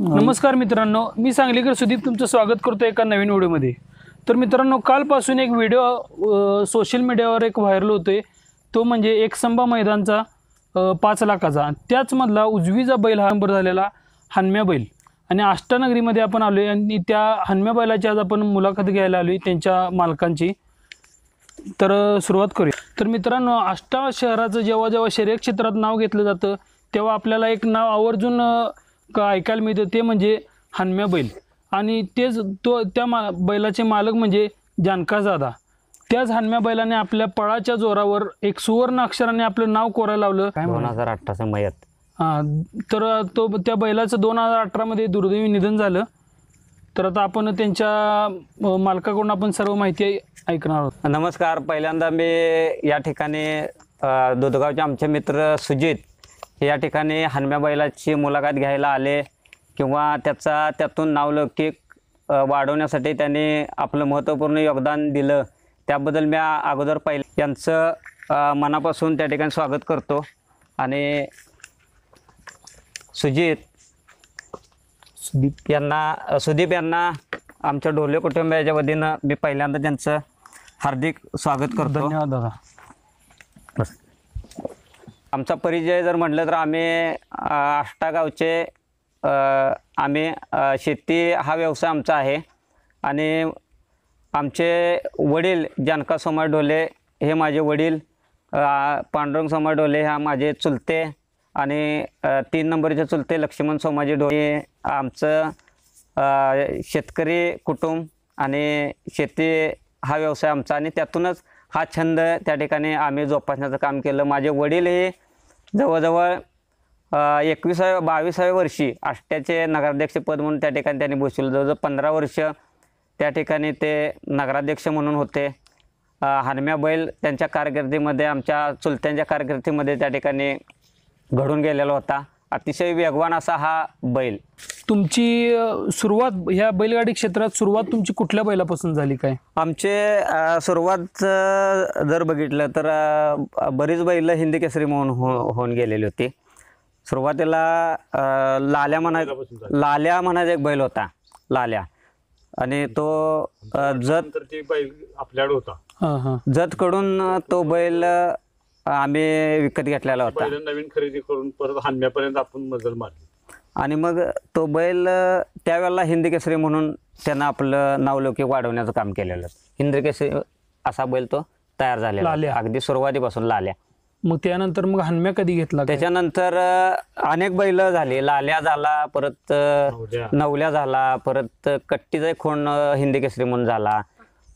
नमस्कार मित्रांनो मी सांगलीकर सुदीप तुमचं स्वागत करतो एका नवीन व्हिडिओमध्ये तर मित्रांनो कालपासून एक व्हिडिओ सोशल मीडियावर एक व्हायरल होतोय तो म्हणजे एक संभा मैदानचा पाच लाखाचा त्याचमधला उजवीचा बैल हा नंबर झालेला हनम्या बैल आणि अष्टानगरीमध्ये आपण आलो आहे आणि त्या हनम्या बैलाची आज आपण मुलाखत घ्यायला आलो आहे त्यांच्या मालकांची तर सुरुवात करूया तर मित्रांनो आष्टा शहराचं जेव्हा जेव्हा क्षेत्रात नाव घेतलं जातं तेव्हा आपल्याला एक नाव आवर्जून ऐकायला मिळतं ते म्हणजे हनम्या बैल आणि तेच तो त्या मा बैलाचे मालक म्हणजे जानका जादा त्याच हनम्या बैलाने आपल्या पळाच्या जोरावर एक सुवर्ण अक्षराने आपलं नाव कोरायला लावलं दोन हजार अठराचं मयात हां तर तो त्या बैलाचं दोन हजार अठरामध्ये दुर्दैवी निधन झालं तर आता आपण त्यांच्या मालकाकडून आपण सर्व माहिती ऐकणार नमस्कार पहिल्यांदा मी या ठिकाणी दुधगावचे आमचे मित्र सुजित या ठिकाणी हनम्या बैलाची मुलाखत घ्यायला आले किंवा त्याचा त्यातून नावलौकिक वाढवण्यासाठी त्यांनी आपलं महत्त्वपूर्ण योगदान दिलं त्याबद्दल मी अगोदर पहिले यांचं मनापासून त्या ठिकाणी स्वागत करतो आणि सुजित सुदीप यांना सुदीप यांना आमच्या ढोले कुटुंबियाच्या वतीनं मी पहिल्यांदा त्यांचं हार्दिक स्वागत करतो धन्यवाद दादा बस आमचा परिचय जर म्हटलं तर आम्ही आष्टागावचे आम्ही शेती हा व्यवसाय आमचा आहे आणि आमचे वडील जानका समाज डोले हे माझे वडील पांडुरंग समाज डोले ह्या माझे चुलते आणि तीन नंबरचे चुलते लक्ष्मण सोमाजी डोळे आमचं शेतकरी कुटुंब आणि शेती हा व्यवसाय आमचा आणि त्यातूनच हा छंद त्या ठिकाणी आम्ही जोपासण्याचं काम केलं माझे वडील हे जवळजवळ एकविसाव्या बावीसाव्या वर्षी आष्ट्याचे नगराध्यक्षपद म्हणून त्या ठिकाणी त्यांनी भूषवलं जवळजवळ पंधरा वर्ष त्या ठिकाणी ते नगराध्यक्ष म्हणून होते हरम्या बैल त्यांच्या कारकिर्दीमध्ये आमच्या चुलत्यांच्या कारकिर्दीमध्ये त्या ठिकाणी घडून गेलेला होता अतिशय वेगवान असा हा बैल तुमची सुरुवात ह्या बैलगाडी क्षेत्रात सुरुवात तुमची कुठल्या बैलापासून झाली काय आमचे सुरुवात जर बघितलं तर बरीच बैल हिंदी केसरी म्हणून हो, होऊन गेलेली होती सुरुवातीला लाल्या म्हणा लाल्या म्हणायचा एक बैल होता लाल्या आणि तो जत बैल आपल्याकडे होता हां हां जतकडून तो बैल आम्ही विकत घेतलेला होता नवीन खरेदी करून परत हानम्यापर्यंत आपण मजल मारली आणि मग तो बैल त्यावेळेला हिंदी केसरी म्हणून त्यांना आपलं नावलौकिक वाढवण्याचं काम केलेलं केसरी असा बैल तो तयार झालेला अगदी सुरुवातीपासून लाल्या मग त्यानंतर मग हनम्या कधी घेतला त्याच्यानंतर अनेक बैल झाले लाल्या झाला परत नवल्या. झाला परत कट्टीचा खोण हिंदी केसरी म्हणून झाला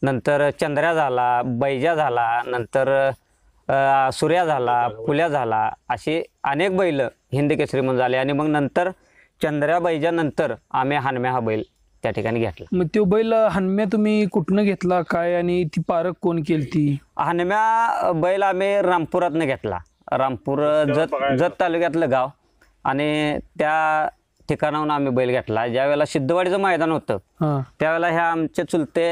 नंतर चंद्र्या झाला बैजा झाला नंतर सूर्या झाला फुल्या झाला अशी अनेक बैल हिंद केसरी म्हणून झाले आणि मग नंतर चंद्राबाईच्या नंतर आम्ही हानम्या हा बैल त्या ठिकाणी घेतला मग तो बैल हनम्या तुम्ही कुठनं घेतला काय आणि ती पारख कोण ती हानम्या बैल आम्ही रामपुरातनं घेतला रामपूर जत जत तालुक्यातलं गाव आणि त्या ठिकाणाहून आम्ही बैल घेतला ज्यावेळेला सिद्धवाडीचं मैदान होतं त्यावेळेला ह्या आमचे चुलते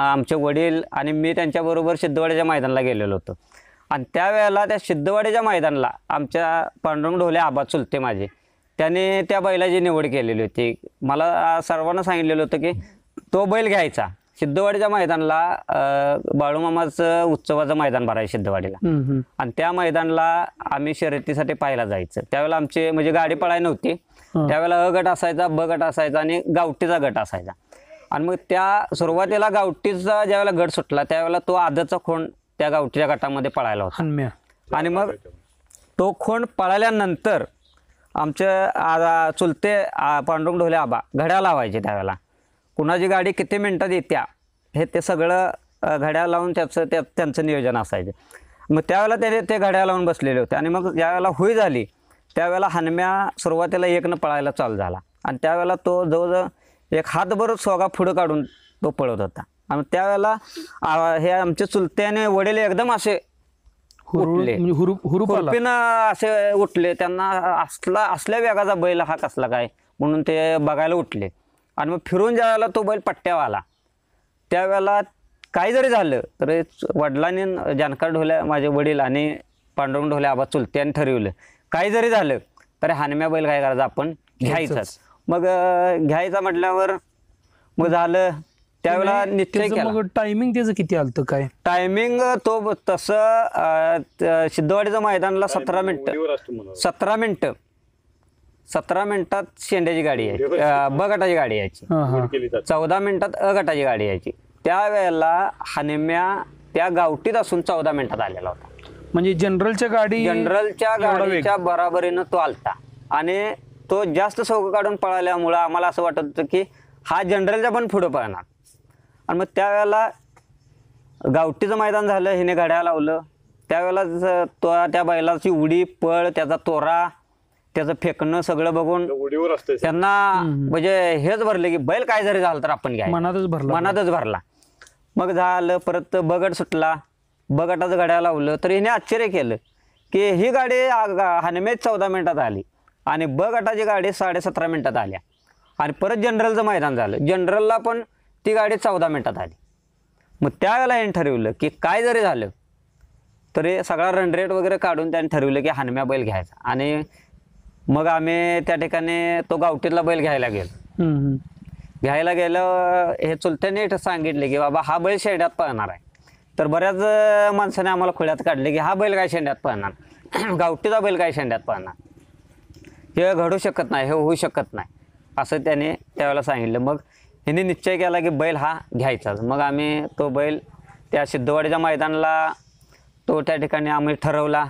आमचे वडील आणि मी त्यांच्याबरोबर सिद्धवाडीच्या मैदानाला गेलेलो होतो आणि त्यावेळेला त्या सिद्धवाडीच्या मैदानाला आमच्या पांडुरंग ढोले आबा चुलते माझे त्याने त्या बैलाची निवड केलेली होती मला सर्वांना सांगितलेलं होतं की तो बैल घ्यायचा सिद्धवाडीच्या मैदानाला बाळूमामाचं उत्सवाचं मैदान भरायचं सिद्धवाडीला आणि त्या मैदानाला आम्ही शर्यतीसाठी पाहायला जायचं त्यावेळेला आमची म्हणजे गाडी पळाय नव्हती त्यावेळेला अ गट असायचा ब गट असायचा आणि गावठीचा गट असायचा आणि मग त्या सुरुवातीला गावठीचा ज्यावेळेला गट सुटला त्यावेळेला तो आदरचा खोंड त्या गावठीच्या गटामध्ये पळायला होता हनम्या आणि मग तो खोंड पळाल्यानंतर आमच्या आ- चुलते पांडुरंग ढोले आबा घड्या लावायचे त्यावेळेला कुणाची गाडी किती मिनटात येत्या हे ते सगळं घड्या लावून त्याचं त्या त्यांचं नियोजन असायचं मग त्यावेळेला त्याने ते घड्या लावून बसलेले होते आणि मग ज्यावेळेला होई झाली त्यावेळेला हनम्या सुरुवातीला एकनं पळायला चालू झाला आणि त्यावेळेला तो जवळजवळ एक हातभर सोगा पुढं काढून तो पळत होता आणि त्यावेळेला हे आमचे चुलत्याने वडील एकदम असे उठले म्हणजे असे उठले त्यांना असला असल्या वेगाचा बैल हा कसला काय म्हणून ते बघायला उठले आणि मग फिरून ज्या वेळेला तो बैल पट्ट्यावर आला त्यावेळेला काही जरी झालं तरी वडिलांनी जानकार ढोल्या माझे वडील आणि पांडुरंग ढोले आबा चुलत्याने ठरवलं काही जरी झालं तर हानम्या बैल काय करायचा आपण घ्यायचाच मग घ्यायचा म्हटल्यावर मग झालं त्यावेळेला निश्चय टायमिंग त्याचं किती आलत काय टायमिंग तो तसं सिद्धवाडीचा सिद्धवाडीच्या मैदानाला सतरा मिनिट सतरा मिनिट सतरा मिनिटात शेंड्याची गाडी यायची ब गटाची गाडी यायची चौदा मिनिटात अ गटाची गाडी यायची त्यावेळेला हनिम्या त्या गावठीत असून चौदा मिनिटात आलेला होता म्हणजे जनरलच्या गाडी जनरलच्या गाडीच्या बराबरीनं तो आलता आणि तो जास्त सोग काढून पळाल्यामुळं आम्हाला असं वाटत होतं की हा जनरलच्या पण पुढे पळणार आणि मग त्यावेळेला गावठीचं मैदान झालं हिने घड्या लावलं त्यावेळेला तो त्या बैलाची उडी पळ त्याचा तोरा त्याचं फेकणं सगळं बघून उडीवर असते त्यांना म्हणजे हेच भरलं की बैल काय जरी झालं तर आपण घ्या मनातच भरला मनातच भरला मग झालं परत बगड सुटला बगटाचं घड्या लावलं तर हिने आश्चर्य केलं की ही गाडी हनमेज चौदा मिनिटात आली आणि ब गटाची गाडी साडेसतरा मिनिटात आल्या आणि परत जनरलचं मैदान झालं जनरलला पण ती गाडी चौदा मिनटात आली मग त्यावेळेला यांनी ठरवलं की काय जरी झालं तरी सगळा रनरेट वगैरे काढून त्याने ठरवलं की हनम्या बैल घ्यायचा आणि मग आम्ही त्या ठिकाणी तो गावटीतला बैल घ्यायला गेलो घ्यायला गेलं हे चुलत्याने सांगितले की बाबा हा बैल शेंड्यात पळणार आहे तर बऱ्याच माणसाने आम्हाला खोळ्यात काढले की हा बैल काय शेंड्यात पळणार गावठीचा बैल काय शेंड्यात पळणार हे घडू शकत नाही हे होऊ शकत नाही असं त्याने त्यावेळेला सांगितलं मग यांनी निश्चय केला की बैल हा घ्यायचा मग आम्ही तो बैल त्या सिद्धवाडीच्या मैदानाला तो त्या ठिकाणी आम्ही ठरवला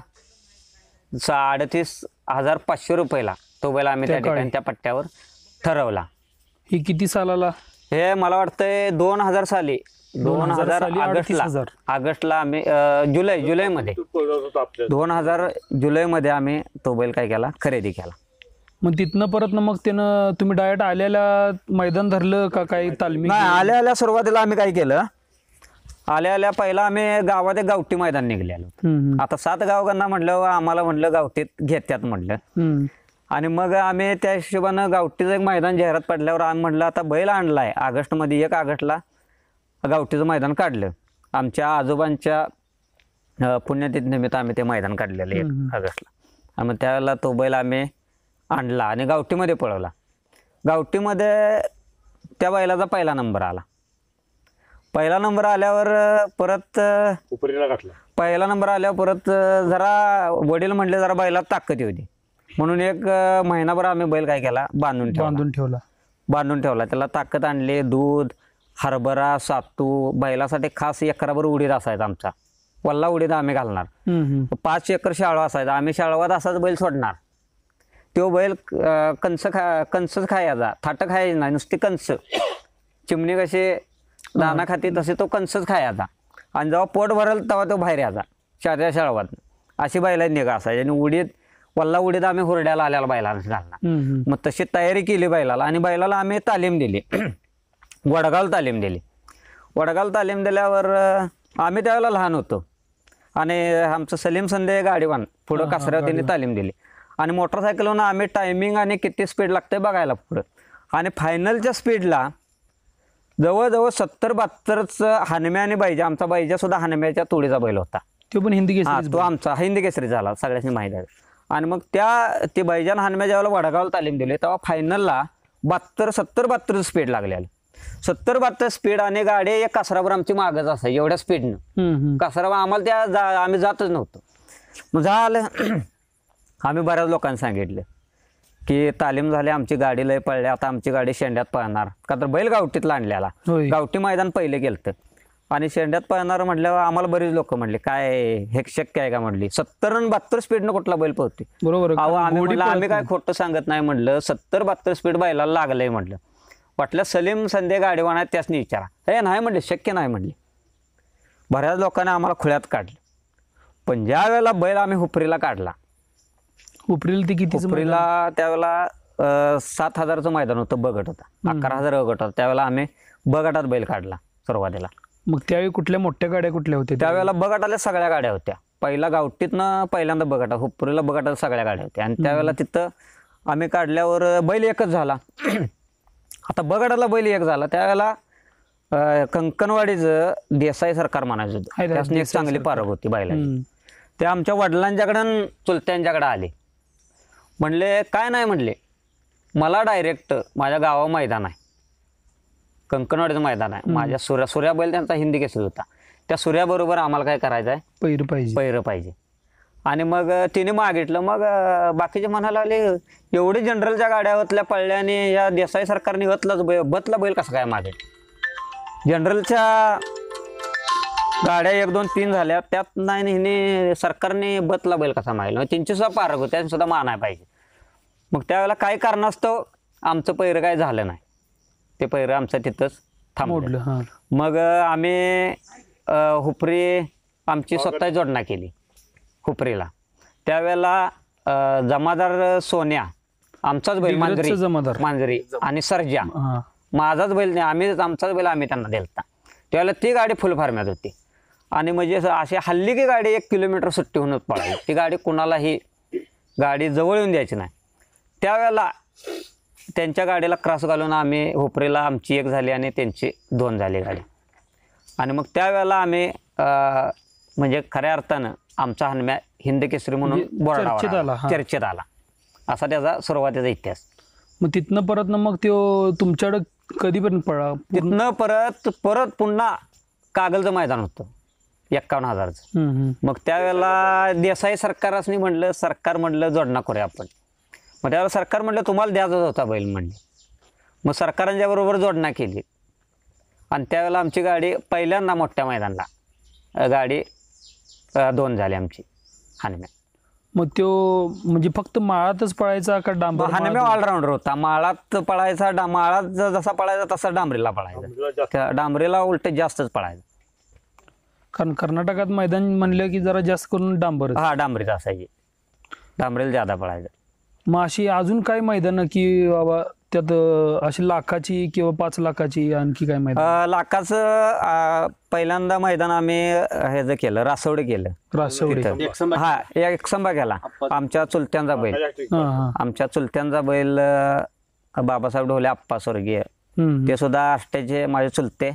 अडतीस हजार पाचशे रुपयेला तो बैल आम्ही त्या ठिकाणी त्या पट्ट्यावर ठरवला हे किती सालाला हे मला वाटतंय दोन हजार साली दोन हजार ऑगस्टला ऑगस्टला आम्ही जुलै जुलैमध्ये दोन हजार जुलैमध्ये आम्ही तो बैल काय केला खरेदी केला मग तिथनं परत मग त्यानं तुम्ही डायरेक्ट आल्याला मैदान धरलं का काही तालमी नाही आल्या आल्या सुरुवातीला आम्ही काय केलं आल्या आल्या पहिला आम्ही गावात एक गावठी मैदान निघलेलो आता सात गावकांना म्हटलं आम्हाला म्हटलं गावठीत घेत्यात म्हटलं आणि मग आम्ही त्या हिशोबानं गावठीचं एक मैदान जाहिरात पडल्यावर आम्ही म्हणलं आता बैल आणलाय ऑगस्ट मध्ये एक ऑगस्टला गावठीचं मैदान काढलं आमच्या आजोबांच्या पुण्यतिथी निमित्त आम्ही ते मैदान काढलेलं एक ऑगस्टला आणि मग तो बैल आम्ही आणला आणि गावठीमध्ये पळवला गावठीमध्ये त्या बैलाचा पहिला नंबर आला पहिला नंबर आल्यावर परत पहिला नंबर आल्यावर परत जरा वडील म्हणले जरा बैला ताकद होती म्हणून एक महिनाभर आम्ही बैल काय केला बांधून ठेवला बांधून ठेवला बांधून ठेवला त्याला ताकद आणले दूध हरभरा सातू बैलासाठी खास एकराभर उडीद असायचा आमचा वल्ला उडीद आम्ही घालणार पाच एकर शाळा असायचा आम्ही शाळवात असाच बैल सोडणार तो बैल कंस खा कंसच खायचा थाट खायचं नाही नुसती कंस चिमणी कसे दाना खाती तसे तो कंसच खायचा आणि जेव्हा पोट भरल तेव्हा तो बाहेर यायचा शार्या शाळवात अशी बैला निघा असायची आणि उडीत वल्ला उडीत आम्ही हुरड्याला आल्याला बैला घालणार मग तशी तयारी केली बैलाला आणि बैलाला आम्ही तालीम दिली वडगाल तालीम दिली वडगाल तालीम दिल्यावर आम्ही त्यावेळेला लहान होतो आणि आमचं सलीम संध्या गाडीवान पुढं कासऱ्यावर त्यांनी तालीम दिली आणि मोटरसायकलवरून आम्ही टायमिंग आणि किती स्पीड लागते बघायला पुढं आणि फायनलच्या स्पीडला जवळजवळ सत्तर बहात्तरच हानम्या आणि बैजा आमचा सुद्धा हानम्याच्या तोडीचा बैल होता तो पण हिंदी केसरी तो आमचा हिंदी केसरी झाला सगळ्यांनी माहीत आहे आणि मग त्या ते बैजान हानम्या ज्यावेळेला वडगावला तालीम दिली तेव्हा फायनलला बहात्तर सत्तर बहात्तरचं स्पीड लागलेलं सत्तर बहात्तर स्पीड आणि गाडी एक कासरावर आमची मागच असायची एवढ्या स्पीडनं कसरावर आम्हाला त्या आम्ही जातच नव्हतो मग झालं आम्ही बऱ्याच लोकांना सांगितलं की तालीम झाली आमची गाडी लय पळली आता आमची गाडी शेंड्यात पळणार का तर बैल गावठीतला आणलेला गावठी मैदान पहिले गेलत आणि शेंड्यात पळणार म्हटल्यावर आम्हाला बरीच लोक म्हणले काय हे शक्य आहे का म्हटली सत्तर आणि बहात्तर स्पीडनं कुठला बैल पळते बरोबर आम्ही काय खोटं सांगत नाही म्हटलं सत्तर बहात्तर स्पीड बैलाला लागलंय म्हटलं वाटलं सलीम संध्या गाडीवाना त्याच त्यासनी विचारा हे नाही म्हटले शक्य नाही म्हटले बऱ्याच लोकांनी आम्हाला खुळ्यात काढलं पण ज्या वेळेला बैल आम्ही हुपरीला काढला उपरील ते किती उपरीला त्यावेळेला सात हजारचं मैदान होतं बगट गट होता अकरा हजार अ गट होता त्यावेळेला आम्ही ब बैल काढला सुरुवातीला मग त्यावेळी कुठल्या मोठ्या गाड्या कुठल्या होत्या त्यावेळेला ब सगळ्या गाड्या होत्या पहिला गावठीतनं पहिल्यांदा बगटा गटा हुपरीला सगळ्या गाड्या होत्या आणि त्यावेळेला तिथं आम्ही काढल्यावर बैल एकच झाला आता बगडाला बैल एक झाला त्यावेळेला कंकणवाडीच कंकणवाडीचं देसाई सरकार म्हणायचं होतं त्यासनी चांगली पारख होती बैलाची ते आमच्या वडिलांच्याकडं चुलत्यांच्याकडे आले म्हणले काय नाही म्हणले मला डायरेक्ट माझ्या गावा मैदान आहे कंकणवाडीचं मैदान आहे माझ्या सूर्या सूर्या बैल त्यांचा हिंदी केसरी होता त्या सूर्याबरोबर आम्हाला काय करायचं आहे पैर पाहिजे पैरं पाहिजे आणि मग तिने मागितलं मग बाकीचे म्हणायला आले एवढे जनरलच्या गाड्या होतल्या पळल्याने या देसाई सरकारने होतलाच बैल बतला बैल कसं काय मागे जनरलच्या गाड्या एक दोन तीन झाल्या त्यात नाही हिने सरकारने बतला बैल कसा मागेल त्यांची सुद्धा पारख होती सुद्धा मानाय पाहिजे मग त्यावेळेला काय असतं आमचं पैर काय झालं नाही ते पैर आमचं तिथंच थांबलं मग आम्ही हुपरी आमची स्वतः जोडणा केली हुपरीला त्यावेळेला जमादार सोन्या आमचाच बैल मांजरी मांजरी आणि सर्जा माझाच बैल नाही आम्ही आमचाच बैल आम्ही त्यांना दिलता त्यावेळेला ती गाडी फुल फार्म्यात होती आणि म्हणजे अशी हल्ली की गाडी एक किलोमीटर सुट्टी होऊनच पळाली ती गाडी कुणालाही गाडी जवळ येऊन द्यायची नाही त्यावेळेला त्यांच्या गाडीला क्रॉस घालून आम्ही होपरेला आमची एक झाली आणि त्यांची दोन झाली गाडी आणि मग त्यावेळेला आम्ही म्हणजे खऱ्या अर्थानं आमचा हनम्या हिंद केसरी म्हणून म्हणजे बोर्डावर चर्चेत आला असा त्याचा सुरुवातीचा इतिहास मग तिथनं परत ना मग तो तुमच्याकडं कधीपर्यंत पण पळा तिथनं परत परत पुन्हा कागलचं मैदान होतं एक्कावन्न हजारचं मग त्यावेळेला देसाई सरकार असं म्हटलं सरकार म्हणलं जोडणा करूया आपण मग त्यावेळेला सरकार म्हटलं तुम्हाला द्यायचाच होता बैल म्हणले मग सरकारांच्या बरोबर जोडणा केली आणि त्यावेळेला आमची गाडी पहिल्यांदा मोठ्या मैदानाला गाडी दोन झाली आमची हानम्या मग तो म्हणजे फक्त माळातच पळायचा का डांबर हानम्या ऑलराऊंडर होता माळात पळायचा डा माळात जसा पळायचा तसा डांबरीला पळायचा त्या डांबरीला उलट जास्तच पळायचा कारण कर्नाटकात मैदान म्हणलं की जरा जास्त करून डांबर हा डांबरीच असायची डांबरीला जादा पळायचं मग अशी अजून काय मैदानं की बाबा त्यात अशी लाखाची किंवा पाच लाखाची आणखी काय मैदान लाखाचं पहिल्यांदा मैदान आम्ही ह्याचं केलं रासवड केलं रासवडे हा एक संभा केला आमच्या चुलत्यांचा बैल आमच्या चुलत्यांचा बैल बाबासाहेब ढोले आप्पा स्वर्गीय ते सुद्धा आष्टेचे माझे चुलते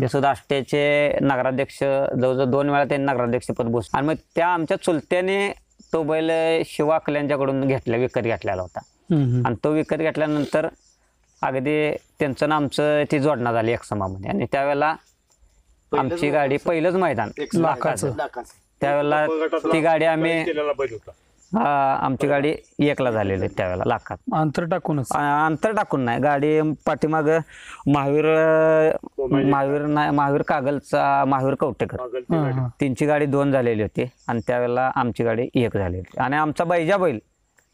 ते सुद्धा आष्ट्याचे नगराध्यक्ष जवळजवळ दोन वेळा त्यांनी नगराध्यक्ष पद बोस आणि मग त्या आमच्या चुलत्याने तो बैल शिवा कल्याणच्याकडून घेतला विकत घेतलेला होता आणि तो विकत घेतल्यानंतर अगदी त्यांचं ना आमचं ती जोडणा झाली एकसमामध्ये आणि त्यावेळेला आमची गाडी पहिलंच मैदान त्यावेळेला ती गाडी आम्ही आमची गाडी एकला झालेली त्यावेळेला लाखात अंतर टाकून अंतर टाकून नाही गाडी पाठीमाग महावीर महावीर नाही महावीर कागलचा महावीर कवटेकर तीनची गाडी दोन झालेली होती आणि त्यावेळेला आमची गाडी एक झालेली होती आणि आमचा बैजा बैल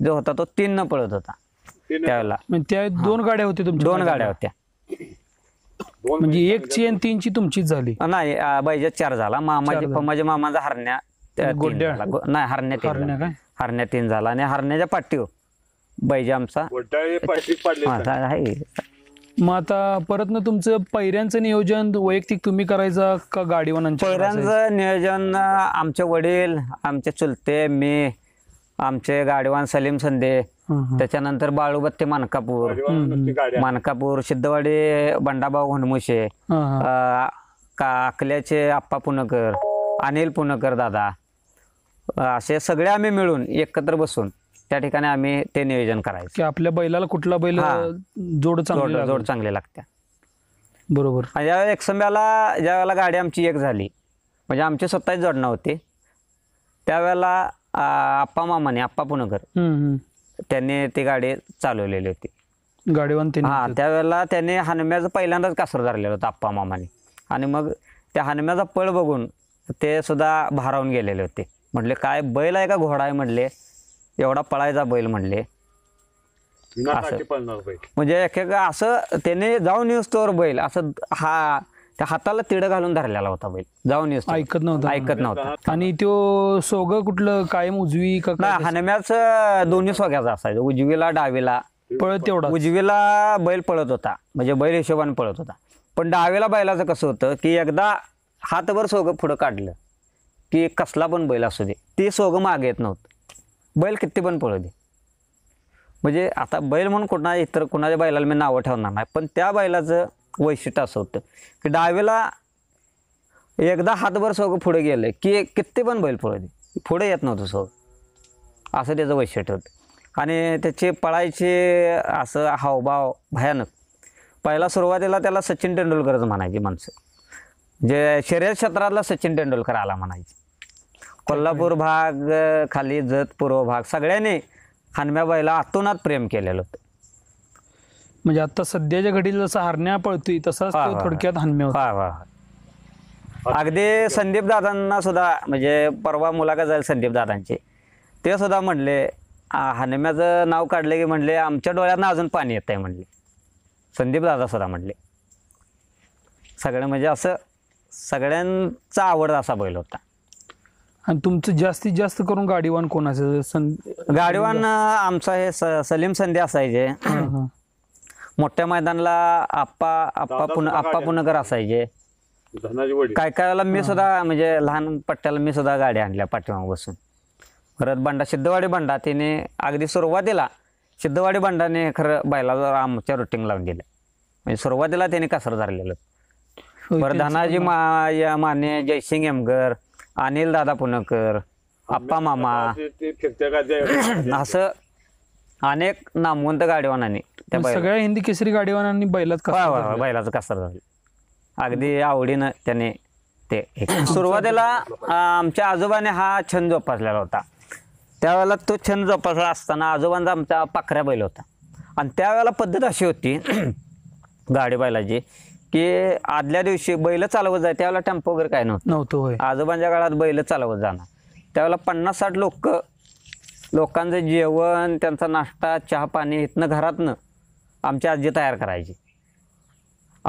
जो होता तो तीन न पळत होता त्यावेळेला म्हणजे त्या दोन गाड्या होत्या तुमच्या दोन गाड्या होत्या म्हणजे एक ची आणि तीनची तुमची झाली नाही बैजा चार झाला मामाजी माझ्या मामाचा हरण्या गोड्या? नाही हरण्या हरण्या तीन झाला आणि हरण्याच्या पाठीव बैजा आमचा आहे मग आता परत ना तुमचं पहिऱ्यांचं नियोजन वैयक्तिक तुम्ही करायचं का पैऱ्यांचं नियोजन आमचे वडील आमचे चुलते मी आमचे गाडीवान सलीम संदे त्याच्यानंतर बाळूबत्ते मानकापूर मानकापूर सिद्धवाडी बंडाभाऊ हनमुशे का अकल्याचे आप्पा पुणकर अनिल पुणकर दादा असे सगळे आम्ही मिळून एकत्र बसून त्या ठिकाणी आम्ही ते नियोजन करायचं की आपल्या बैलाला कुठला बैल जोड जोड चांगला जोड चांगले लागत्या बरोबर आणि ज्यावेळेला एकसंब्याला ज्यावेळेला गाडी आमची एक झाली म्हणजे आमचे स्वतःच जोडणं होते त्यावेळेला आप्पा मामाने आप्पा पुणकर त्यांनी ती गाडी चालवलेली होती गाडीवान हा त्यावेळेला त्याने हनम्याचा पहिल्यांदाच कासर धरलेला होता आप्पा मामाने आणि मग त्या हनम्याचा पळ बघून ते सुद्धा भारावून गेलेले होते म्हटले काय बैल आहे का घोडा आहे म्हटले एवढा पळायचा बैल म्हणले म्हणजे असं त्याने जाऊन येऊ बैल असं हा त्या हाताला तिड घालून धरलेला होता बैल जाऊन येऊ ऐकत नव्हता ऐकत नव्हता आणि तो सोग कुठलं कायम उजवी का हनम्याच दोन्ही सोग्याचा असायचं उजवीला डावीला पळत एवढा उजवीला बैल पळत होता म्हणजे बैल हिशोबाने पळत होता पण डावीला बैलाचं कसं होतं की एकदा हातभर सोग पुढं काढलं की कसला पण बैल असू दे ते सोगं मागे येत नव्हतं बैल किती पण पळू दे म्हणजे आता बैल म्हणून कुणा इतर कुणाच्या बैलाला मी नावं ठेवणार नाही पण त्या बैलाचं वैशिष्ट्य असं होतं की डावेला एकदा हातभर सोगं पुढे गेलं की किती पण बैल पळू दे पुढे येत नव्हतं सोगं असं त्याचं वैशिष्ट्य होतं आणि त्याचे पळायचे असं हावभाव भयानक पहिला सुरुवातीला त्याला सचिन तेंडुलकरच म्हणायची माणसं जे शर्यत क्षेत्रातला सचिन तेंडुलकर आला म्हणायचे कोल्हापूर भाग खाली जत पूर्व भाग सगळ्यांनी हानम्या बाईला आतोनात प्रेम केलेलं होतं म्हणजे आता सध्याच्या घडीला जसं हरण्या पळतोय तसंच थोडक्यात हानम्या अगदी संदीप दादांना सुद्धा म्हणजे परवा मुलाखत झाली संदीप दादांची ते सुद्धा म्हणले हानम्याचं नाव काढले की म्हणले आमच्या डोळ्यांना अजून पाणी येत आहे म्हणले संदीप दादा सुद्धा म्हणले सगळं म्हणजे असं सगळ्यांचा आवडता असा बैल होता आणि तुमचं जास्तीत जास्त करून गाडीवान कोणाचं सं- गाडीवान आमचा हे सलीम संधी असायचे मोठ्या मैदानला आप्पा आप्पा पुन आप्पा पुनकर असायचे काय काय कायला मी सुद्धा म्हणजे लहान पट्ट्याला मी सुद्धा गाडी आणल्या पाठीमाग बसून परत बंडा सिद्धवाडी बंडा तिने अगदी सुरुवातीला सिद्धवाडी बंडाने खरं बैला आमच्या रुटीन लावून गेल्या म्हणजे सुरुवातीला त्याने कसर धरलेलं परत धनाजी मा या माने जयसिंग एमगर अनिल दादा पुणकर आप्पा मामा असं अनेक नामवंत गाडीवानांनी त्या सगळ्या हिंदी केसरी गाडीवानांनी बैलात बैलाचं कसर झालं अगदी आवडीनं त्याने ते सुरुवातीला आमच्या आजोबाने हा छंद जोपासलेला होता त्यावेळेला तो छंद जोपासला असताना आजोबांचा आमचा पाखऱ्या बैल होता आणि त्यावेळेला पद्धत अशी होती गाडी बैलाची की आदल्या दिवशी बैल चालवत जाय त्यावेळेला टेम्पो वगैरे काय नव्हतं नव्हतं होय आजोबांच्या काळात बैल चालवत जाणार त्यावेळेला पन्नास साठ लोक लोकांचं जेवण त्यांचा नाश्ता चहा पाणी इथनं घरातनं आमची आजी तयार करायची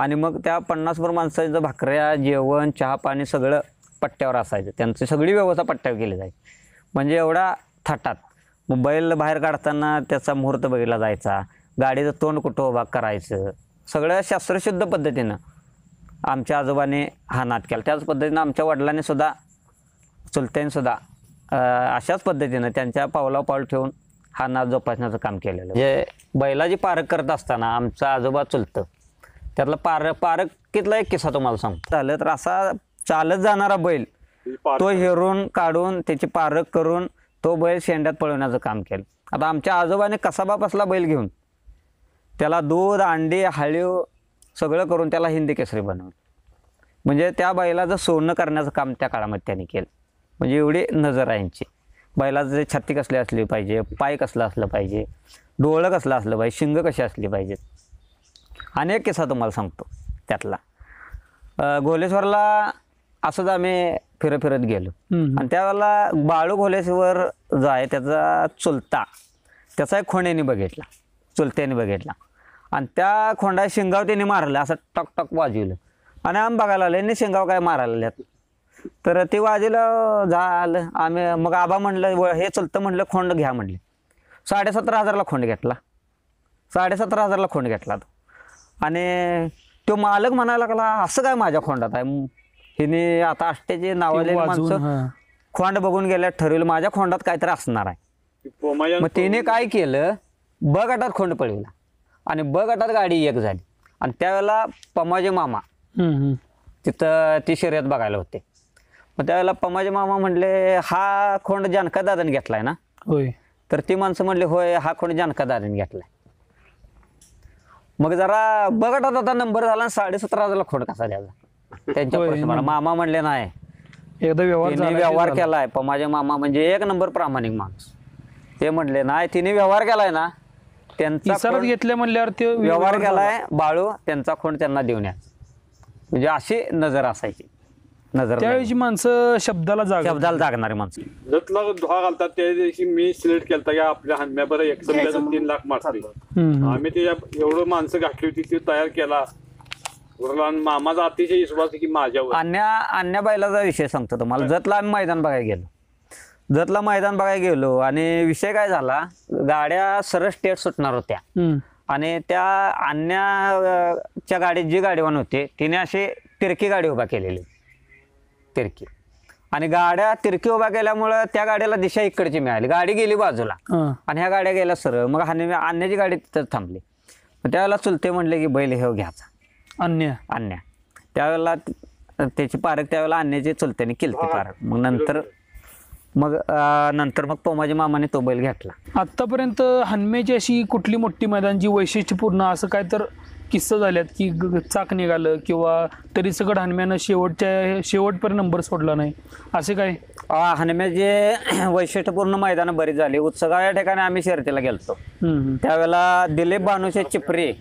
आणि मग त्या पन्नासभर माणसांचं भाकऱ्या जेवण चहा पाणी सगळं पट्ट्यावर असायचं त्यांची सगळी व्यवस्था पट्ट्यावर केली जायची म्हणजे एवढा मग बैल बाहेर काढताना त्याचा मुहूर्त बघितला जायचा गाडीचं तोंड कुठं उभा करायचं सगळ्या शास्त्रशुद्ध पद्धतीनं आमच्या आजोबाने हा नाट केला त्याच पद्धतीनं आमच्या वडिलांनी सुद्धा सुद्धा अशाच पद्धतीनं त्यांच्या पावला पाऊल ठेवून हा नाद जोपासण्याचं काम केलेलं म्हणजे बैलाची पारख करत असताना आमचा आजोबा चुलतं त्यातलं पार कितला एक किस्सा तुम्हाला सांग झालं तर असा चालत जाणारा बैल तो हेरून काढून त्याची पारख करून तो बैल शेंड्यात पळवण्याचं काम केलं आता आमच्या आजोबाने कसाबाप असला बैल घेऊन त्याला दूध अंडी हळीव सगळं करून त्याला हिंदी केसरी बनवली म्हणजे त्या बैलाचं सोनं करण्याचं काम त्या काळामध्ये त्यांनी केलं म्हणजे एवढी नजर आहेची यांची बैलाचं जे छाती कसली असली पाहिजे पाय कसलं असलं पाहिजे डोळं कसलं असलं पाहिजे शिंग कशी असली पाहिजेत अनेक किस्सा तुम्हाला सांगतो त्यातला घोलेश्वरला असंच आम्ही फिरत फिरत गेलो आणि त्यावेळेला बाळू घोलेश्वर जो आहे त्याचा चुलता त्याचा एक खोण्याने बघितला चुलत्याने बघितला आणि त्या खोंडा शेंगाव त्याने मारलं असं टक टक वाजवलं आणि आम्ही बघायला आले शेंगाव काय मारायला तर ते वाजवलं झालं आम्ही मग आबा म्हणलं हे चलतं म्हटलं खोंड घ्या म्हटले साडेसतरा हजारला खोंड घेतला साडेसतरा हजारला खोंड घेतला तो आणि तो मालक म्हणायला लागला असं काय माझ्या खोंडात आहे हिने आता आष्टेचे नावाले माणसं खोंड बघून गेल्या ठरवलं माझ्या खोंडात काहीतरी असणार आहे मग तिने काय केलं ब खोंड पळविला आणि ब गटात गाडी एक झाली आणि त्यावेळेला पमाजे मामा तिथं ती शर्यत बघायला होते मग त्यावेळेला पमाजे मामा म्हणले हा खोंड जानका दादाने घेतलाय ना होय तर ती माणसं म्हणले होय हा खोंड जानका दादाने घेतलाय मग जरा गटात आता नंबर झाला आणि सतरा हजारला खोड कसा द्यायचा त्यांच्या मला मामा म्हणले नाही एकदा व्यवहार व्यवहार केलाय पण मामा म्हणजे एक नंबर प्रामाणिक माणूस ते म्हणले नाही तिने व्यवहार केलाय ना त्यांचा घेतले म्हणल्यावर ते व्यवहार केलाय बाळू त्यांचा खोंड त्यांना देऊन म्हणजे अशी नजर असायची नजर त्यावेळी माणसं शब्दाला जाग शब्दाला जागणारी माणसं जतला धुवा घालतात त्या दिवशी मी सिलेक्ट केला की आपल्या हनम्या एक तीन लाख मारते आम्ही ते एवढं माणसं घातली होती ती तयार केला मामाचा अतिशय विश्वास की माझ्यावर अन्या अन्या बायलाचा विषय सांगतो तुम्हाला जतला आम्ही मैदान बघायला गेलो जतला मैदान बघायला गेलो आणि विषय काय झाला गाड्या सरळ स्टेट सुटणार होत्या आणि त्या आणण्याच्या गाडीत जी गाडीवान होते तिने अशी तिरकी गाडी उभा केलेली तिरकी आणि गाड्या तिरकी उभा केल्यामुळं त्या गाड्याला दिशा इकडची मिळाली गाडी गेली बाजूला आणि ह्या गाड्या गेल्या सरळ मग हाने आणण्याची गाडी तिथं थांबली त्यावेळेला चुलते म्हणले की बैल हे घ्यायचा अन्य अन्या त्यावेळेला त्याची पारख त्यावेळेला आणण्याची चुलत्याने केली ती पारख मग नंतर मग नंतर मग तो माझ्या मामाने तो बैल घेतला आत्तापर्यंत हनमेची अशी कुठली मोठी मैदान जी वैशिष्ट्यपूर्ण असं काय तर किस्से झाल्यात की चाक निघालं किंवा तरी सगळं हनम्यानं शेवटच्या शेवटपर्यंत नंबर सोडला नाही असे काय हनम्याचे वैशिष्ट्यपूर्ण मैदानं बरेच झाली उत्सवा या ठिकाणी आम्ही शर्तीला गेलतो त्यावेळेला दिलीप बानुशे चिपरे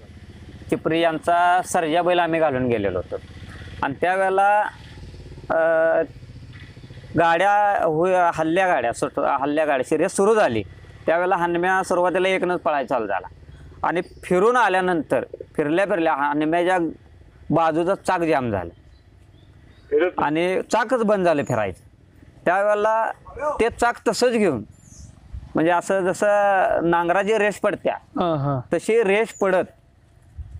चिपरे यांचा सर्जा बैल आम्ही घालून गेलेलो होतो आणि त्यावेळेला गाड्या होय हल्ल्या गाड्या सुट हल्ल्या गाड्या शर्यत सुरू झाली त्यावेळेला हनम्या सुरुवातीला एकनंच पळायला चालू झाला आणि फिरून आल्यानंतर फिरल्या फिरल्या हनम्याच्या बाजूचा चाक जाम झाला आणि चाकच बंद झालं फिरायचं त्यावेळेला ते चाक तसंच घेऊन म्हणजे असं जसं नांगराची रेष पडत्या तशी रेष पडत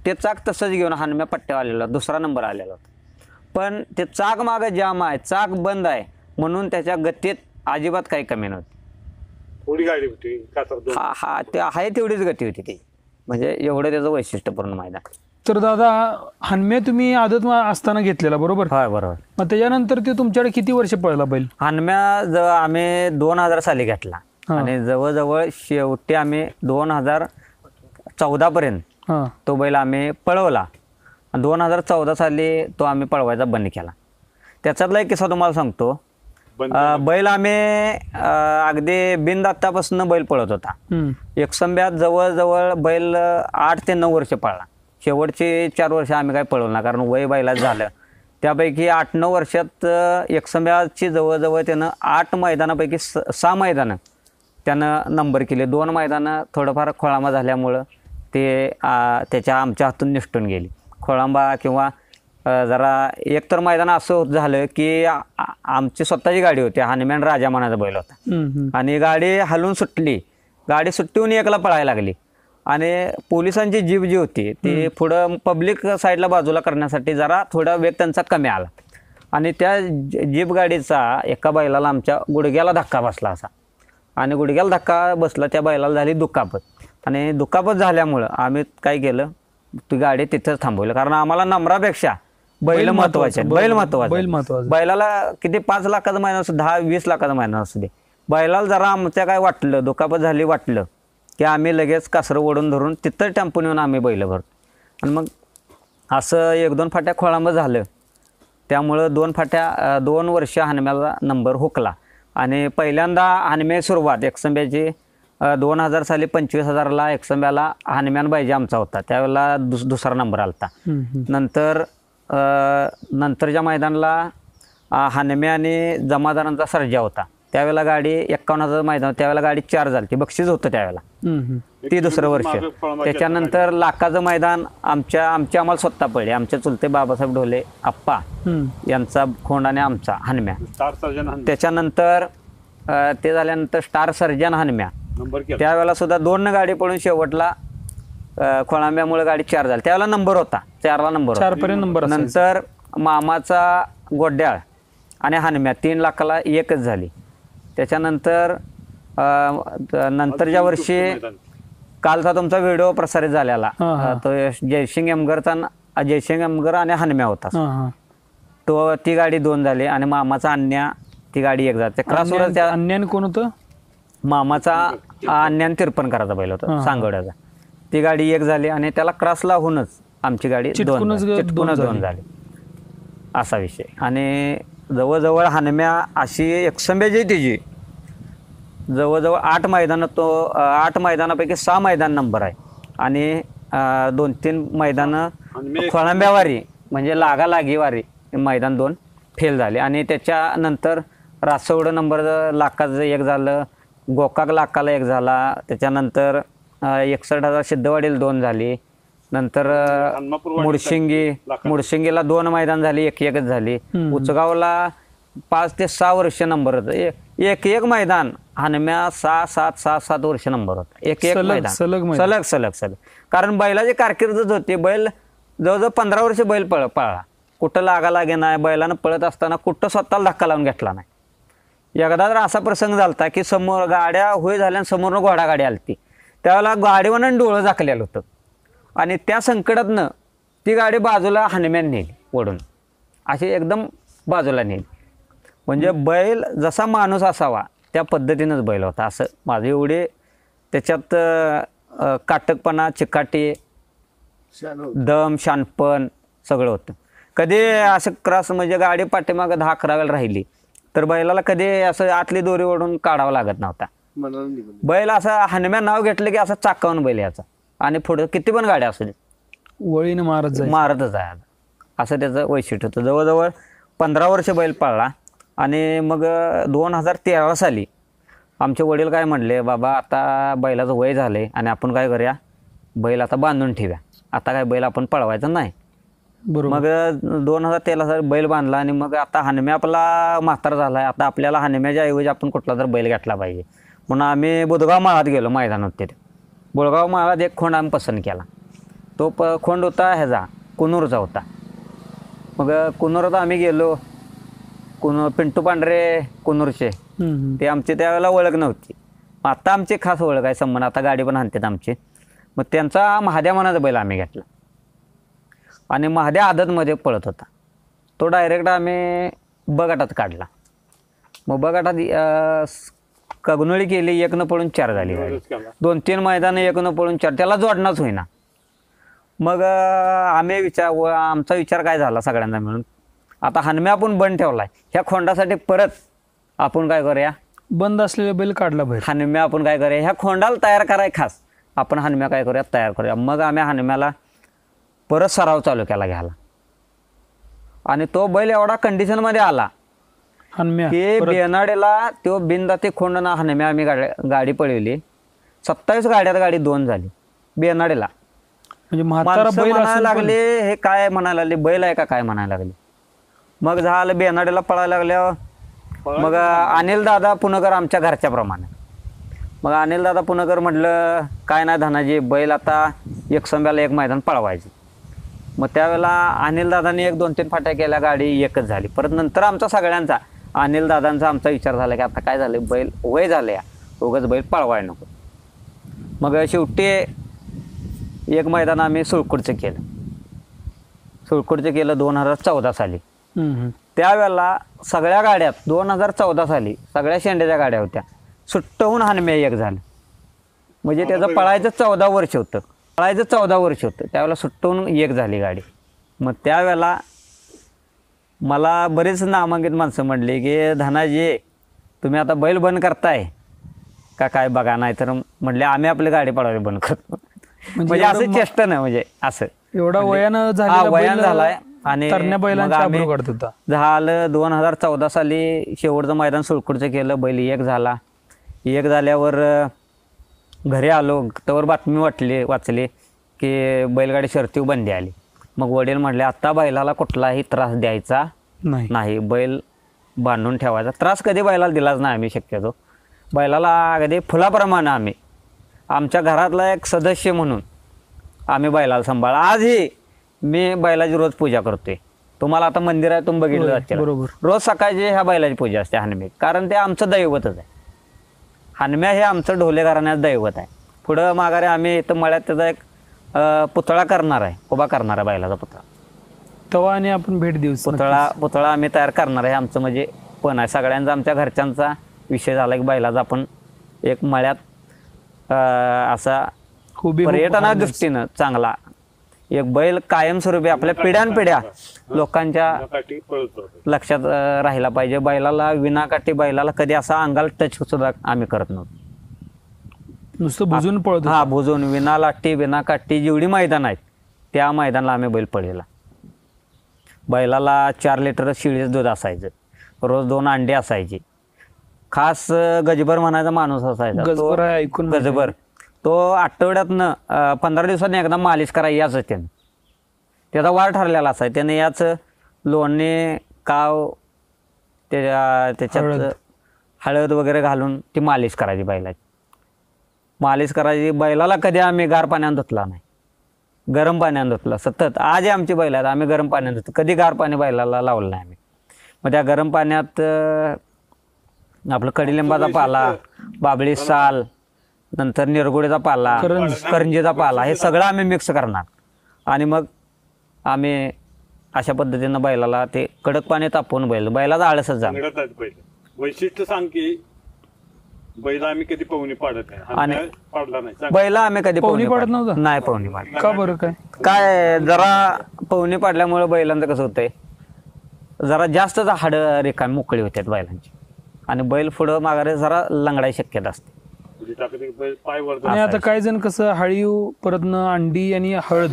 ते चाक तसंच घेऊन हनम्या पट्ट्या आलेला दुसरा नंबर आलेला होता पण ते चाक मागं जाम आहे चाक बंद आहे म्हणून त्याच्या गतीत अजिबात काही कमी नव्हती होती हा आहे तेवढीच गती होती ती म्हणजे एवढं त्याचं वैशिष्ट्यपूर्ण माहिती तर दादा हनमे तुम्ही आदत असताना घेतलेला बरोबर हा बरोबर मग त्याच्यानंतर ते तुमच्याकडे किती वर्ष पळला बैल हनम्या जवळ आम्ही दोन हजार साली घेतला आणि जवळजवळ शेवटी आम्ही दोन हजार चौदा पर्यंत तो बैल आम्ही पळवला दोन हजार चौदा साली तो आम्ही पळवायचा बंद केला त्याच्यातला एक किस्सा तुम्हाला सांगतो बैल आम्ही अगदी बिनदत्तापासून बैल पळत होता संभ्यात जवळ जवळजवळ बैल आठ ते नऊ वर्ष पळला शेवटचे चार वर्ष आम्ही काय पळवलं नाही, कारण वय बैला झालं त्यापैकी आठ नऊ वर्षात एक जवळ जवळजवळ त्यानं आठ मैदानापैकी स सहा मैदानं त्यानं नंबर केले दोन मैदानं थोडंफार खोळांबा झाल्यामुळं ते त्याच्या आमच्या हातून निष्ठून गेली खोळांबा किंवा जरा एकतर मैदान असं झालं की आमची स्वतःची गाडी होती हनुमान राजा मनाचा बैल होता आणि गाडी हलून सुटली गाडी सुट्टीहून एकला पळायला लागली आणि पोलिसांची जीप जी होती ती पुढं पब्लिक साईडला बाजूला करण्यासाठी जरा थोडा वेग त्यांचा कमी आला आणि त्या जीप गाडीचा एका बैलाला आमच्या गुडघ्याला धक्का बसला असा आणि गुडघ्याला धक्का बसला त्या बैलाला झाली दुखापत आणि दुखापत झाल्यामुळं आम्ही काय केलं ती गाडी तिथंच थांबवलं कारण आम्हाला नम्रापेक्षा बैल महत्वाचे बैल महत्वाचे बैल महत्वाचे बैलाला किती पाच लाखाचा महिना असू दहा वीस लाखाचा महिना असू दे बैलाला जरा आमच्या काय वाटलं दुखापत झाली वाटलं की आम्ही लगेच कासरं ओढून धरून तिथं टॅम्पून नेऊन आम्ही बैल भरतो आणि मग असं एक दोन फाट्या खोळांब झालं त्यामुळं दोन फाट्या दोन वर्ष हानम्याला नंबर हुकला आणि पहिल्यांदा हानमे सुरुवात एकसंब्याची दोन हजार साली पंचवीस हजारला एकसंब्याला हानम्यान पाहिजे आमचा होता त्यावेळेला दुस दुसरा नंबर आला होता नंतर नंतरच्या मैदानाला हानम्या आणि जमादारांचा सर्जा होता त्यावेळेला गाडी एक्कावन्न हजार मैदान त्यावेळेला गाडी चार झाली ती बक्षीस होतं त्यावेळेला ती दुसरं वर्ष त्याच्यानंतर लाखाचं मैदान आमच्या आमच्या आम्हाला स्वतः पडले आमच्या चुलते बाबासाहेब ढोले आप्पा यांचा खोंड आणि आमचा हनम्या त्याच्यानंतर ते झाल्यानंतर स्टार सर्जन हनम्या त्यावेळेला सुद्धा दोन गाडी पडून शेवटला खोळांब्यामुळे गाडी चार झाली त्यावेळेला नंबर होता चारला नंबर नंबर नंतर मामाचा गोड्याळ आणि हानम्या तीन लाखाला एकच झाली त्याच्यानंतर नंतरच्या वर्षी कालचा तुमचा व्हिडिओ प्रसारित झालेला तो जयसिंग एमगरचा जयसिंग एमगर आणि हनम्या होता तो ती गाडी दोन झाली आणि मामाचा अन्या ती गाडी एक झाली त्या क्रॉसवर त्या अन्यान कोण होतं मामाचा अन्यान तिरपण करायचा पहिला होता सांगोड्याचा ती गाडी एक झाली आणि त्याला क्रॉस लावूनच आमची गाडी दोन चिटकूनच दोन झाली. असा विषय आणि जवळजवळ हानम्या अशी एक जी तिची जवळजवळ आठ मैदान तो आठ मैदानापैकी सहा मैदान नंबर आहे आणि दोन तीन मैदानं खोळंब्यावारी म्हणजे लागालागी वारी मैदान दोन फेल झाले आणि त्याच्यानंतर रासवड नंबर लाखाचं एक झालं गोकाक लाकाला एक झाला त्याच्यानंतर एकसठ एकसष्ट हजार सिद्धवाडीला दोन झाली नंतर म्हणजे मुडशिंगी मुडशिंगीला दोन मैदान झाली एक एकच झाली उचगावला पाच ते सहा वर्ष नंबर होता एक एक मैदान हनम्या सहा सात सहा सात वर्ष नंबर होता एक एक मैदान सलग सलग सलग सलग कारण बैलाची कारकिर्दच होती बैल जवळजवळ पंधरा वर्ष बैल पळ पाळला कुठं लागा लागे नाही बैलानं पळत असताना कुठं स्वतःला धक्का लावून घेतला नाही एकदा जर असा प्रसंग झाला की समोर गाड्या होय झाल्या समोरनं घोडागाडी आली आलती त्यावेळेला गाडीवरून डोळं झाकलेलं होतं आणि त्या संकटातनं ती गाडी बाजूला हनुमान नेली ओढून अशी एकदम बाजूला नेली म्हणजे बैल जसा माणूस असावा त्या पद्धतीनंच बैल होता असं माझे एवढे त्याच्यात काटकपणा चिकाटी दम शानपण सगळं होतं कधी असं क्रॉस म्हणजे गाडी पाठीमागं दहा अकरा वेळेला राहिली तर बैलाला कधी असं आतली दोरी ओढून काढावं लागत नव्हता बैल असं हनम्या नाव घेतलं की असं चाकावून बैल याचा आणि पुढे किती पण गाड्या असू दे वळीने मारत मारतच आहे असं त्याचं वैशिष्ट्य होतं जवळजवळ पंधरा वर्ष बैल पाळला आणि मग दोन हजार तेरा साली आमचे वडील काय म्हणले बाबा आता बैलाचं वय झालं आणि आपण काय करूया बैल आता बांधून ठेव्या आता काय बैल आपण पळवायचं नाही बरोबर मग दोन हजार तेरा साली बैल बांधला आणि मग आता हनम्या आपला म्हातारा झाला आता आपल्याला हनम्याच्या ऐवजी आपण कुठला तर बैल घातला पाहिजे म्हणून आम्ही बुधगाव माळात गेलो मैदानात तिथे बुळगाव महाराज एक खोंड आम्ही पसंत केला तो प खोंड होता ह्याचा कुनूरचा होता मग कुनूरात आम्ही गेलो कुनूर पिंटू पांढरे कुनूरचे ते आमची त्यावेळेला ओळख नव्हती मग आत्ता आमची खास ओळख आहे संबंध आता गाडी पण आणतात आमची मग त्यांचा महाद्या मनाचा बैल आम्ही घेतला आणि महाद्या आदतमध्ये पळत होता तो डायरेक्ट आम्ही बगाटात काढला मग बगाटात कगनोळी केली न पळून चार झाली दोन तीन एक न पळून चार त्याला जोडणाच होईना मग आम्ही विचार आमचा विचार काय झाला सगळ्यांना मिळून आता हनम्या आपण बंद ठेवलाय ह्या खोंडासाठी परत आपण काय करूया बंद असलेले बैल काढला बैल हनम्या आपण काय करूया ह्या खोंडाला तयार कराय खास आपण हनम्या काय करूया तयार करूया मग आम्ही हनम्याला परत सराव चालू केला घ्यायला आणि तो बैल एवढा कंडिशनमध्ये आला हनम्या बेनाडेला तो बिनदाते खोंडना हनम्या आम्ही गाडी गाडी पळवली सत्तावीस गाड्यात गाडी दोन झाली बेनाडेला म्हणजे बैल म्हणायला लागले हे काय म्हणायला लागले बैल आहे का काय म्हणायला लागले मग झालं बेनाडेला पळायला लागल्या मग अनिल दादा पुणेकर आमच्या घरच्या प्रमाणे मग अनिल दादा पुणेकर म्हटलं काय नाही धनाजी बैल आता एक संभ्याला एक मैदान पळवायचे मग त्यावेळेला अनिल दादाने एक दोन तीन फाट्या केल्या गाडी एकच झाली परत नंतर आमचा सगळ्यांचा अनिल दादांचा आमचा विचार झाला की आता काय झालं बैल वय झाले या उगाच बैल पळवायला नको मग शेवटी एक मैदान आम्ही सुळकुडचं केलं सुळकुडचं केलं दोन हजार चौदा साली त्यावेळेला सगळ्या गाड्यात दोन हजार चौदा साली सगळ्या शेंड्याच्या गाड्या होत्या सुट्टहून हानमे एक झालं म्हणजे त्याचं पळायचं चौदा वर्ष होतं पळायचं चौदा वर्ष होतं त्यावेळेला सुट्टहून एक झाली गाडी मग त्यावेळेला मला बरेच नामांकित माणसं म्हणले की धनाजी तुम्ही आता बैल बंद करताय का काय बघा नाही तर म्हणले आम्ही आपली गाडी पडावी बंद करतो म्हणजे, म्हणजे असं चेष्ट नाही म्हणजे असं एवढा म्हणजे वयानं वयान झालाय आणि झालं दोन हजार चौदा साली शेवटचं मैदान सुळकुडचं केलं बैल एक झाला एक झाल्यावर घरी आलो तर बातमी वाटली वाचली की बैलगाडी शर्ती बंदी आली मग वडील म्हणले आत्ता बैलाला कुठलाही त्रास द्यायचा नाही बैल बांधून ठेवायचा त्रास कधी बैलाला दिलाच नाही आम्ही शक्यतो बैलाला अगदी फुलाप्रमाणे आम्ही आमच्या घरातला एक सदस्य म्हणून आम्ही बैलाला सांभाळ आजही मी बैलाची रोज पूजा करतोय तुम्हाला आता मंदिर आहे तुम्ही बघितलं जाते बरोबर रोज सकाळची ह्या बैलाची पूजा असते हनमे कारण ते आमचं दैवतच आहे हानम्या हे आमचं ढोले घराण्यात दैवत आहे पुढं माघारे आम्ही इथं मळ्यात त्याचा एक पुतळा करणार आहे उभा करणार आहे बैलाचा पुतळा तवा आणि आपण भेट देऊ पुतळा पुतळा आम्ही तयार करणार आहे आमचं म्हणजे पण आहे सगळ्यांचा आमच्या घरच्यांचा विषय झाला की बैलाचा आपण एक मळ्यात असा खूप पर्यटना दृष्टीनं चांगला एक बैल कायमस्वरूपी आपल्या पिढ्यानपिढ्या लोकांच्या लक्षात राहिला पाहिजे बैलाला विनाकाठी बैलाला कधी असा अंगाल टच सुद्धा आम्ही करत नव्हतो नुसतं भुजून पळत हा भुजून विना लाट्टी विना काट्टी जेवढी मैदान आहेत त्या मैदानाला आम्ही बैल पळलेला बैलाला चार लिटर शिळीचं दूध असायचं रोज दोन अंडे असायचे खास गजबर म्हणायचा माणूस असायचा गजबर ऐकून गजबर तो आठवड्यातनं पंधरा दिवसांनी एकदा मालिश करायची याच त्यानं त्याचा वार ठरलेला असाय त्याने याच लोणे काव त्याच्या त्याच्यात हळद वगैरे घालून ती मालिश करायची बैलाची मालिश करायची बैलाला कधी आम्ही गार पाण्यानं धुतला नाही गरम पाण्यानं धुतला सतत आज आमची बैल आहेत आम्ही गरम पाण्यानं धुतो कधी गार पाणी बैलाला लावलं नाही आम्ही मग त्या गरम पाण्यात आपलं कडीलिंबाचा पाला बाबळी साल नंतर निरगुडीचा पाला करंजीचा पाला हे सगळं आम्ही मिक्स करणार आणि मग आम्ही अशा पद्धतीनं बैलाला ते कडक पाणी तापवून बैल बैलाचा आळसच जाणार वैशिष्ट्य सांग की बैल आम्ही कधी पवनी पाडत नाही आणि- आम्ही पाडला नाही आम्ही कधी पवनी पाडत नव्हतं नाही पवनी पाडत का बरं काय काय जरा पवनी पाडल्यामुळे बैलांचं कसं होतंय जरा जास्तच हाड रेखा मोकळी होतात बैलांची आणि बैल पुढं माघारे जरा लंगडायची शक्यता असते म्हणजे आणि आता काही जण कसं हळीव परत अंडी आणि हळद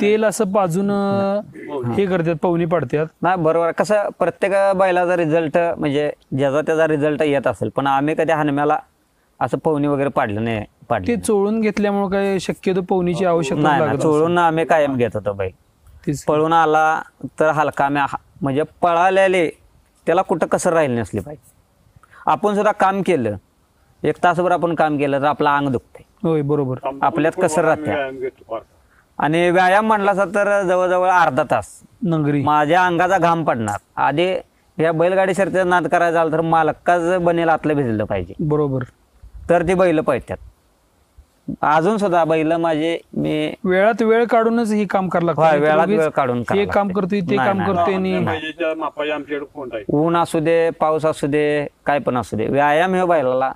तेल असं बाजून हो, हो. हे करतात पवनी पाडतात नाही बरोबर कसं प्रत्येक बैलाचा रिझल्ट म्हणजे ज्याचा त्याचा रिझल्ट येत असेल पण आम्ही कधी हनम्याला असं पवनी वगैरे पाडलं नाही ते चोळून घेतल्यामुळे काय शक्यतो पवनीची आवश्यकता नाही चोळून आम्ही कायम घेत होतो बाई पळून आला तर हलका आम्ही म्हणजे पळालेले त्याला कुठं कसं राहील नसले पाहिजे आपण सुद्धा काम केलं एक तासभर आपण काम केलं तर आपलं अंग दुखतंय बरोबर आपल्यात कसर राहते आणि व्यायाम म्हणलासा तर जवळजवळ अर्धा तास नंगरी माझ्या अंगाचा घाम पडणार आधी या बैलगाडी शर्तीचा नाद करायचा झाला तर मालकाच बनेल आतलं भिजलं पाहिजे बरोबर तर ते बैल पाहतात अजून सुद्धा बैल माझे मी वेळात वेळ काढूनच हे काम करायला वेळात वेळ काढून हे काम करतोय ते काम करतोय ऊन असू दे पाऊस असू दे काय पण असू दे व्यायाम हे बैलाला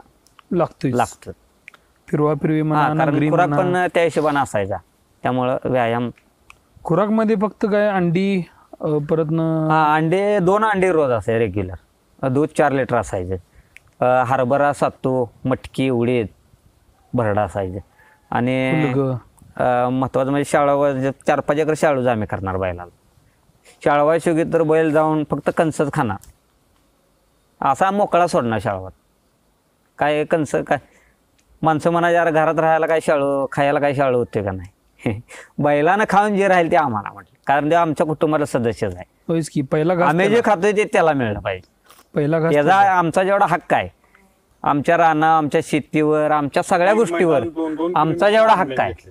लागतोय लागतं फिरवा फिरवी खुराक पण त्या हिशोबाने असायचा त्यामुळं व्यायाम खुराक मध्ये फक्त काय अंडी परत अंडे दोन अंडे रोज असायचे रेग्युलर दूध चार लिटर असायचे हरभरा सातू मटकी उडीद भरडा असायचे आणि महत्वाचं म्हणजे शाळावर चार पाच एकर शाळू आम्ही करणार बैलाला शाळवा शिवगी तर बैल जाऊन फक्त कणसच खाणार असा मोकळा सोडणार शाळवात काय कंस काय माणसं म्हणायचे अरे घरात राहायला काय शाळू खायला काय शाळू होते का नाही बैलानं खाऊन जे राहील ते आम्हाला म्हटलं कारण ते आमच्या कुटुंबाला सदस्यच आहे पहिला आम्ही जे खातोय ते त्याला मिळलं पाहिजे पहिला त्याचा याचा आमचा जेवढा हक्क आहे आमच्या राना आमच्या शेतीवर आमच्या सगळ्या गोष्टीवर आमचा जेवढा हक्क आहे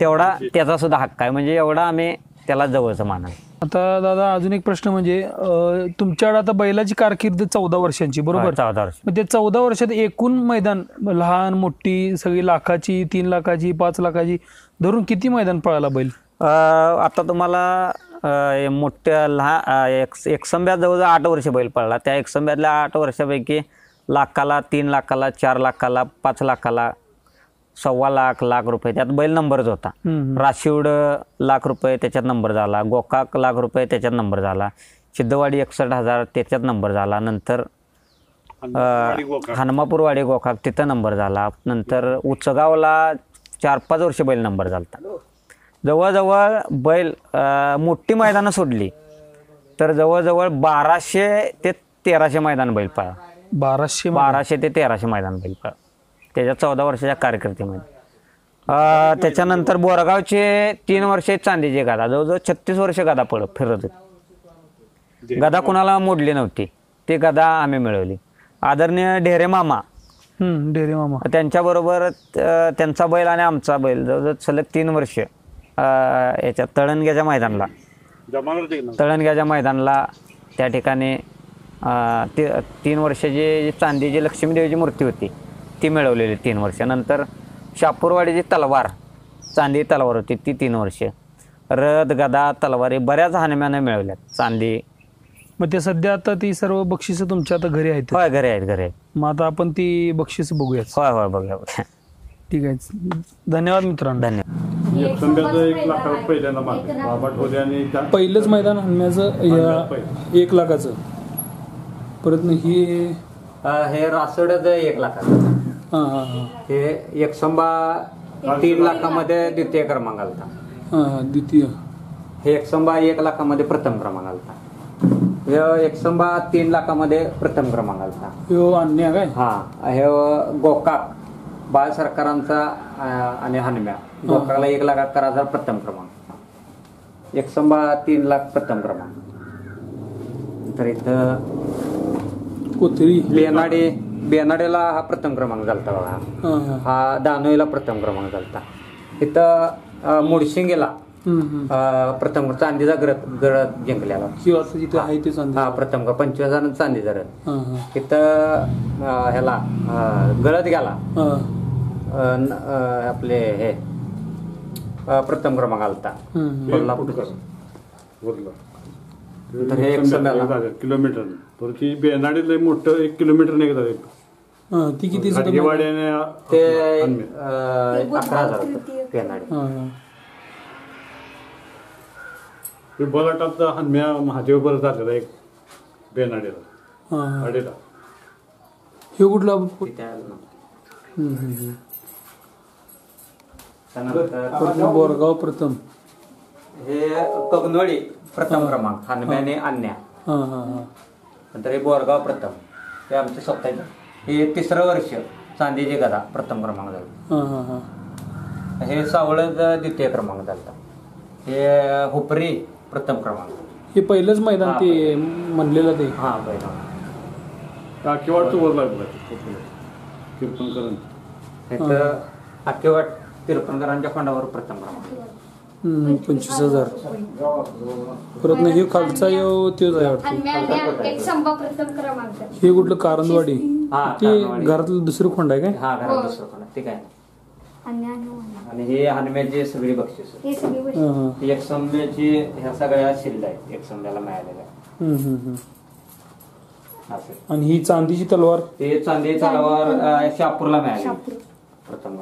तेवढा त्याचा सुद्धा हक्क आहे म्हणजे एवढा आम्ही त्याला जवळचं मानायचं आता दादा अजून एक प्रश्न म्हणजे अं, तुमच्याकडे आता बैलाची कारकीर्द चौदा वर्षांची बरोबर चौदा वर्ष ते चौदा वर्षात एकूण मैदान लहान मोठी सगळी लाखाची तीन लाखाची पाच लाखाची धरून किती मैदान पळाला बैल आता तुम्हाला मोठ्या लहा एक एकसंब्या जवळजवळ आठ वर्ष बैल पळला त्या एक आठ वर्षापैकी लाखाला तीन लाखाला चार लाखाला पाच लाखाला सव्वा लाख लाख रुपये त्यात बैल नंबरच होता राशिवड लाख रुपये त्याच्यात नंबर झाला गोकाक लाख रुपये त्याच्यात नंबर झाला सिद्धवाडी एकसष्ट हजार त्याच्यात नंबर झाला नंतर हनुमापूरवाडी गोकाक तिथं नंबर झाला नंतर उचगावला चार पाच वर्ष बैल नंबर झाला जवळजवळ बैल मोठी मैदानं सोडली तर जवळजवळ बाराशे ते तेराशे मैदान बैल पाळा बाराशे बाराशे ते तेराशे मैदान बैल पाळा त्याच्या चौदा वर्षाच्या कार्यकर्त्यामध्ये त्याच्यानंतर बोरगावचे तीन वर्षे चांदीचे गादा जवळजवळ छत्तीस वर्ष गादा पडत फिरत गदा कुणाला मोडली नव्हती ती गदा आम्ही मिळवली आदरणीय ढेरे मामा ढेरे मामा त्यांच्याबरोबर त्यांचा बैल आणि आमचा बैल जवळजवळ सलग तीन वर्ष याच्या तळणग्याच्या मैदानला तळणग्याच्या मैदानला त्या ठिकाणी ती तीन वर्षाची चांदीची लक्ष्मीदेवीची मूर्ती होती ती मिळवलेली तीन वर्ष नंतर शापूरवाडीची तलवार चांदी तलवार होती ती तीन वर्ष रद गदा तलवारी बऱ्याच हानम्यानं मिळवल्यात चांदी मग ते सध्या आता ती सर्व बक्षिसं तुमच्या आता घरी आहेत होय घरी आहेत घरी आहेत मग आता आपण ती बक्षीस बघूयात होय होय बघूया ठीक आहे धन्यवाद मित्रांनो धन्यवाद एक पहिल्यांदा पहिलंच मैदान हाणण्याचं एक लाखाचं परत ही हे अं, हे एक लाखाचं हे एक संभा तीन लाखामध्ये द्वितीय क्रमांक आलता द्वितीय हे एक संभा एक लाखामध्ये प्रथम क्रमांक आलता हे एक संभा तीन लाखामध्ये प्रथम क्रमांक आलता अन्य काय हा हे गोकाक बाळ सरकारांचा आणि हनम्या गोकाकला एक लाख अकरा हजार प्रथम क्रमांक एक संभा तीन लाख प्रथम क्रमांक तर इथं कोथरी लेनाडे बेनाडेला हा प्रथम क्रमांक झालता बघा हा दानोईला प्रथम क्रमांक झालता इथं गेला प्रथम चांदीचा ग्रत गळत जिंकलेला हा प्रथम पंचवीस हजार चांदीचा रथ इथं ह्याला गळत गेला आपले हे प्रथम क्रमांक आलता किलोमीटर बेनाडीला मोठं एक किलोमीटर नाही ती किती झाली म्हणजे ते अकरा हजार हनम्या महादेव झालेला एक बेनाडेला हे कुठला बोरगाव प्रथम हे कगनोळी प्रथम क्रमांक हनम्याने अन्या नंतर हे बोरगाव प्रथम हे आमचे सप्ताह हे तिसरं वर्ष चांदीची गदा प्रथम क्रमांक झाला हे सावळद द्वितीय क्रमांक झाला हे हुपरी प्रथम क्रमांक हे पहिलंच मैदान ते म्हणलेलं ते हा पहिलं आकेवाट वर फंडावर प्रथम क्रमांक पंचवीस हजार परत नाही खालचा यो त्यो जाय वाटतं हे कुठलं कारंदवाडी हा ती घरातलं दुसरं खोंड आहे काय हा घरात हो. दुसरं ठीक आहे, ते काय आणि हे हनुम्याची सगळी बक्षीस एक समल्याची ह्या सगळ्या शिल्ल आहेत एक समल्याला मिळालेल्या आणि ही चांदीची तलवार हे चांदी तलवार शापूरला मिळाली प्रथम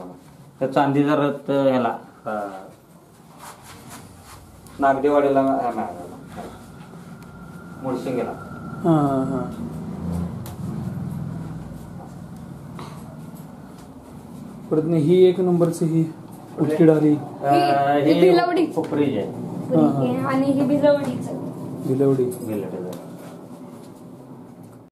तर चांदीचा रथ ह्याला नागदेवाडीला मिळाला मुळशिंगेला परत नाही ही एक नंबरची ही उठकी डाली ही- ही बिलवडी. फ्रीज आहे आणि ही बिलवडी बिलवडी